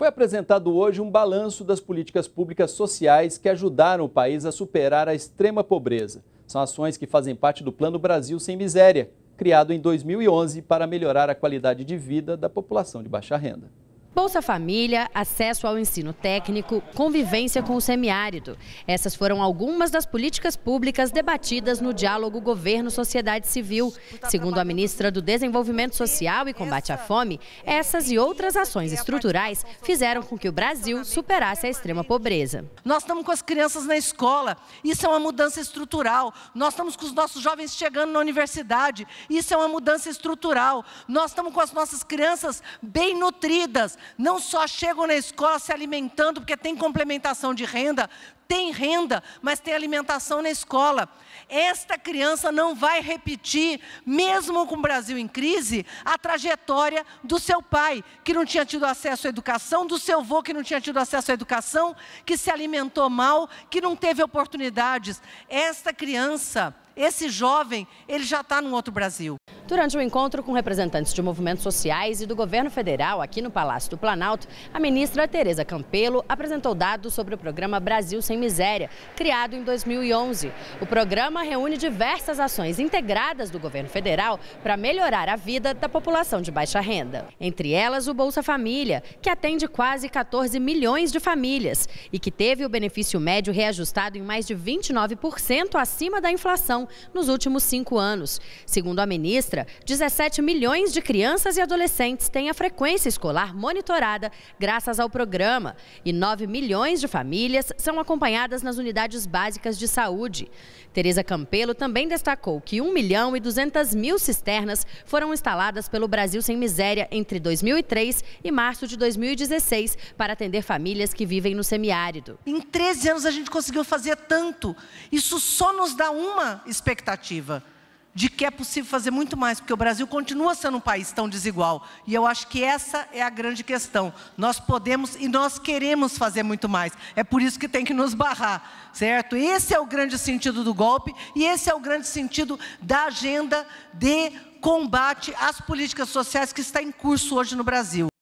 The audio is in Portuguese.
Foi apresentado hoje um balanço das políticas públicas sociais que ajudaram o país a superar a extrema pobreza. São ações que fazem parte do Plano Brasil Sem Miséria, criado em 2011 para melhorar a qualidade de vida da população de baixa renda. Bolsa Família, acesso ao ensino técnico, convivência com o semiárido. Essas foram algumas das políticas públicas debatidas no diálogo governo-sociedade civil. Segundo a ministra do Desenvolvimento Social e Combate à Fome, essas e outras ações estruturais fizeram com que o Brasil superasse a extrema pobreza. Nós estamos com as crianças na escola, isso é uma mudança estrutural. Nós estamos com os nossos jovens chegando na universidade, isso é uma mudança estrutural. Nós estamos com as nossas crianças bem nutridas, não só chegam na escola se alimentando, porque tem complementação de renda, tem renda, mas tem alimentação na escola. Esta criança não vai repetir, mesmo com o Brasil em crise, a trajetória do seu pai, que não tinha tido acesso à educação, do seu avô, que não tinha tido acesso à educação, que se alimentou mal, que não teve oportunidades. Esta criança, esse jovem, ele já está num outro Brasil. Durante o um encontro com representantes de movimentos sociais e do governo federal aqui no Palácio do Planalto, a ministra Tereza Campelo apresentou dados sobre o programa Brasil Sem Miséria, criado em 2011. O programa reúne diversas ações integradas do governo federal para melhorar a vida da população de baixa renda. Entre elas, o Bolsa Família, que atende quase 14 milhões de famílias e que teve o benefício médio reajustado em mais de 29% acima da inflação nos últimos cinco anos. Segundo a ministra, Prefeitura, 17 milhões de crianças e adolescentes têm a frequência escolar monitorada graças ao programa e 9 milhões de famílias são acompanhadas nas unidades básicas de saúde. Tereza Campelo também destacou que 1 milhão e 200 mil cisternas foram instaladas pelo Brasil Sem Miséria entre 2003 e março de 2016 para atender famílias que vivem no semiárido. Em 13 anos a gente conseguiu fazer tanto. Isso só nos dá uma expectativa de que é possível fazer muito mais, porque o Brasil continua sendo um país tão desigual. E eu acho que essa é a grande questão. Nós podemos e nós queremos fazer muito mais. É por isso que tem que nos barrar, certo? Esse é o grande sentido do golpe e esse é o grande sentido da agenda de combate às políticas sociais que está em curso hoje no Brasil.